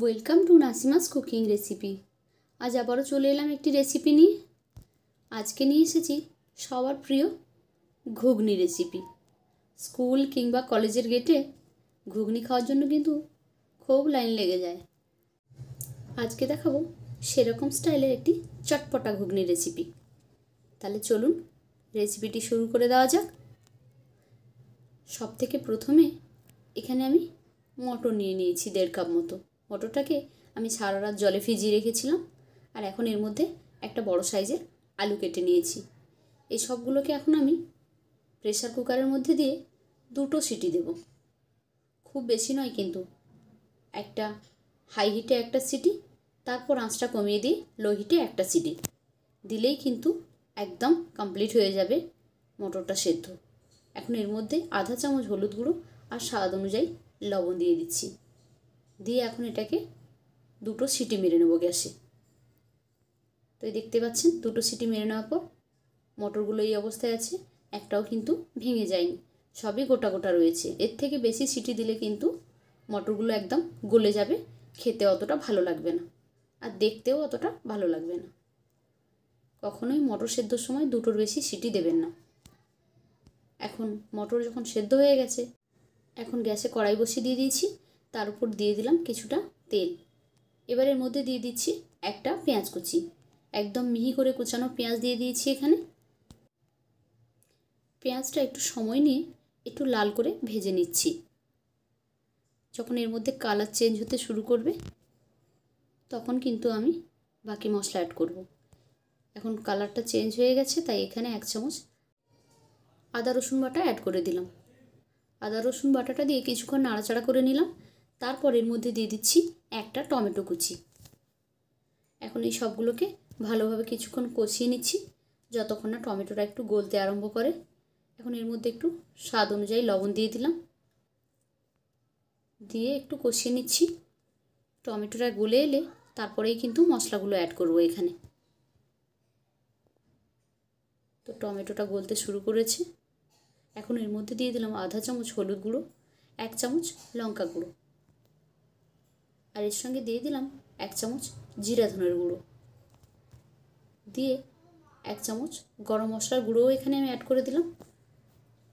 Welcome to Nasima's cooking recipe আজ আবারও চলে এলাম একটি রেসিপি নিয়ে আজকে নিয়ে এসেছি সবার প্রিয় ঘুগনি রেসিপি স্কুল কিংবা কলেজের গেটে ঘুগনি খাওয়ার জন্য কিন্তু খুব লাইন লেগে যায় আজকে দেখাবো সেরকম স্টাইলের একটি চটপটা ঘুগনি রেসিপি তাহলে চলুন রেসিপিটি শুরু করে দেওয়া যাক সব থেকে প্রথমে এখানে আমি মটন নিয়ে নিয়েছি দেড় কাপ মতো মটরটাকে আমি সারা রাত জলে ভিজিয়ে রেখেছিলাম আর এখন এর মধ্যে একটা বড় সাইজের আলু কেটে নিয়েছি এই সবগুলোকে এখন আমি প্রেশার কুকারের মধ্যে দিয়ে দুটো সিটি দেব খুব বেশি নয় কিন্তু একটা হাই হিটে একটা সিটি তারপর আঁচটা কমিয়ে দিয়ে লো হিটে একটা সিটি দিলেই কিন্তু একদম কমপ্লিট হয়ে যাবে মটরটা সেদ্ধ এখন এর মধ্যে আধা চামচ হলুদ গুঁড়ো আর স্বাদ অনুযায়ী লবণ দিয়ে দিচ্ছি দিয়ে এখন এটাকে দুটো সিটি মেরে নেবো গ্যাসে তো দেখতে পাচ্ছেন দুটো সিটি মেরে নেওয়ার পর মটরগুলো এই অবস্থায় আছে একটাও কিন্তু ভেঙে যায়নি সবই গোটা গোটা রয়েছে এর থেকে বেশি সিটি দিলে কিন্তু মটরগুলো একদম গলে যাবে খেতে অতটা ভালো লাগবে না আর দেখতেও অতটা ভালো লাগবে না কখনোই মটর সেদ্ধর সময় দুটোর বেশি সিটি দেবেন না এখন মটর যখন সেদ্ধ হয়ে গেছে এখন গ্যাসে কড়াই বসিয়ে দিয়ে দিয়েছি তার উপর দিয়ে দিলাম কিছুটা তেল এবার এর মধ্যে দিয়ে দিচ্ছি একটা পেঁয়াজ কুচি একদম মিহি করে কুচানো পেঁয়াজ দিয়ে দিয়েছি এখানে পেঁয়াজটা একটু সময় নিয়ে একটু লাল করে ভেজে নিচ্ছি যখন এর মধ্যে কালার চেঞ্জ হতে শুরু করবে তখন কিন্তু আমি বাকি মশলা অ্যাড করব। এখন কালারটা চেঞ্জ হয়ে গেছে তাই এখানে এক চামচ আদা রসুন বাটা অ্যাড করে দিলাম আদা রসুন বাটাটা দিয়ে কিছুক্ষণ নাড়াচাড়া করে নিলাম তারপর এর মধ্যে দিয়ে দিচ্ছি একটা টমেটো কুচি এখন এই সবগুলোকে ভালোভাবে কিছুক্ষণ কষিয়ে নিচ্ছি যতক্ষণ না টমেটোটা একটু গলতে আরম্ভ করে এখন এর মধ্যে একটু স্বাদ অনুযায়ী লবণ দিয়ে দিলাম দিয়ে একটু কষিয়ে নিচ্ছি টমেটোটা গলে এলে তারপরেই কিন্তু মশলাগুলো অ্যাড করব এখানে তো টমেটোটা গলতে শুরু করেছে এখন এর মধ্যে দিয়ে দিলাম আধা চামচ হলুদ গুঁড়ো এক চামচ লঙ্কা গুঁড়ো আর এর সঙ্গে দিয়ে দিলাম এক চামচ জিরা ধনের গুঁড়ো দিয়ে এক চামচ গরম মশলার গুঁড়োও এখানে আমি অ্যাড করে দিলাম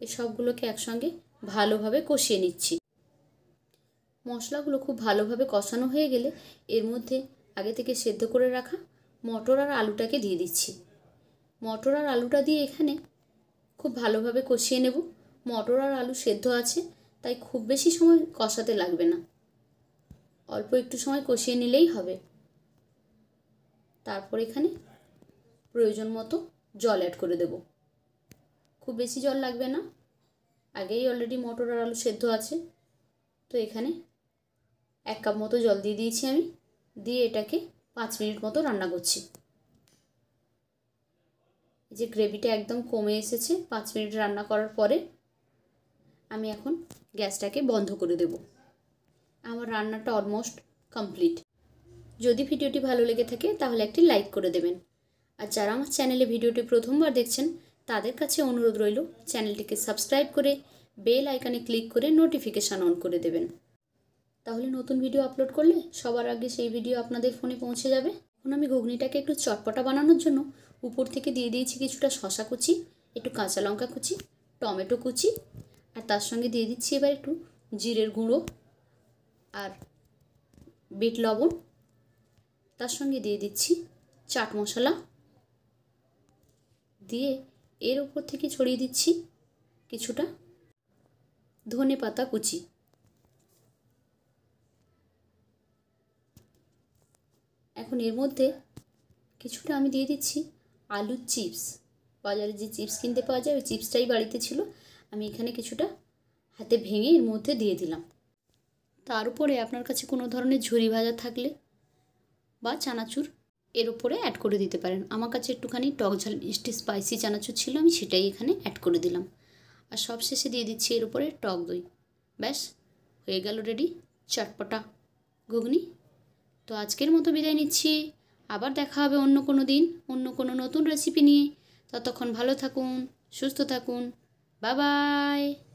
এই সবগুলোকে একসঙ্গে ভালোভাবে কষিয়ে নিচ্ছি মশলাগুলো খুব ভালোভাবে কষানো হয়ে গেলে এর মধ্যে আগে থেকে সেদ্ধ করে রাখা মটর আর আলুটাকে দিয়ে দিচ্ছি মটর আর আলুটা দিয়ে এখানে খুব ভালোভাবে কষিয়ে নেব মটর আর আলু সেদ্ধ আছে তাই খুব বেশি সময় কষাতে লাগবে না অল্প একটু সময় কষিয়ে নিলেই হবে তারপর এখানে প্রয়োজন মতো জল অ্যাড করে দেব খুব বেশি জল লাগবে না আগেই অলরেডি মটর আর আলু সেদ্ধ আছে তো এখানে এক কাপ মতো জল দিয়ে দিয়েছি আমি দিয়ে এটাকে পাঁচ মিনিট মতো রান্না করছি যে গ্রেভিটা একদম কমে এসেছে পাঁচ মিনিট রান্না করার পরে আমি এখন গ্যাসটাকে বন্ধ করে দেবো আমার রান্নাটা অলমোস্ট কমপ্লিট যদি ভিডিওটি ভালো লেগে থাকে তাহলে একটি লাইক করে দেবেন আর যারা আমার চ্যানেলে ভিডিওটি প্রথমবার দেখছেন তাদের কাছে অনুরোধ রইল চ্যানেলটিকে সাবস্ক্রাইব করে বেল আইকানে ক্লিক করে নোটিফিকেশান অন করে দেবেন তাহলে নতুন ভিডিও আপলোড করলে সবার আগে সেই ভিডিও আপনাদের ফোনে পৌঁছে যাবে এখন আমি ঘুগনিটাকে একটু চটপটা বানানোর জন্য উপর থেকে দিয়ে দিয়েছি কিছুটা শশা কুচি একটু কাঁচা লঙ্কা কুচি টমেটো কুচি আর তার সঙ্গে দিয়ে দিচ্ছি এবার একটু জিরের গুঁড়ো আর বিট লবণ তার সঙ্গে দিয়ে দিচ্ছি চাট মশলা দিয়ে এর ওপর থেকে ছড়িয়ে দিচ্ছি কিছুটা ধনে পাতা কুচি এখন এর মধ্যে কিছুটা আমি দিয়ে দিচ্ছি আলুর চিপস বাজারে যে চিপস কিনতে পাওয়া যায় ওই চিপসটাই বাড়িতে ছিল আমি এখানে কিছুটা হাতে ভেঙে এর মধ্যে দিয়ে দিলাম তার উপরে আপনার কাছে কোনো ধরনের ঝুরি ভাজা থাকলে বা চানাচুর এর উপরে অ্যাড করে দিতে পারেন আমার কাছে একটুখানি টক ঝাল মিষ্টি স্পাইসি চানাচুর ছিল আমি সেটাই এখানে অ্যাড করে দিলাম আর সবশেষে দিয়ে দিচ্ছি এর উপরে টক দই ব্যাস হয়ে গেল রেডি চটপটা ঘুগনি তো আজকের মতো বিদায় নিচ্ছি আবার দেখা হবে অন্য কোনো দিন অন্য কোনো নতুন রেসিপি নিয়ে ততক্ষণ ভালো থাকুন সুস্থ থাকুন বাবাই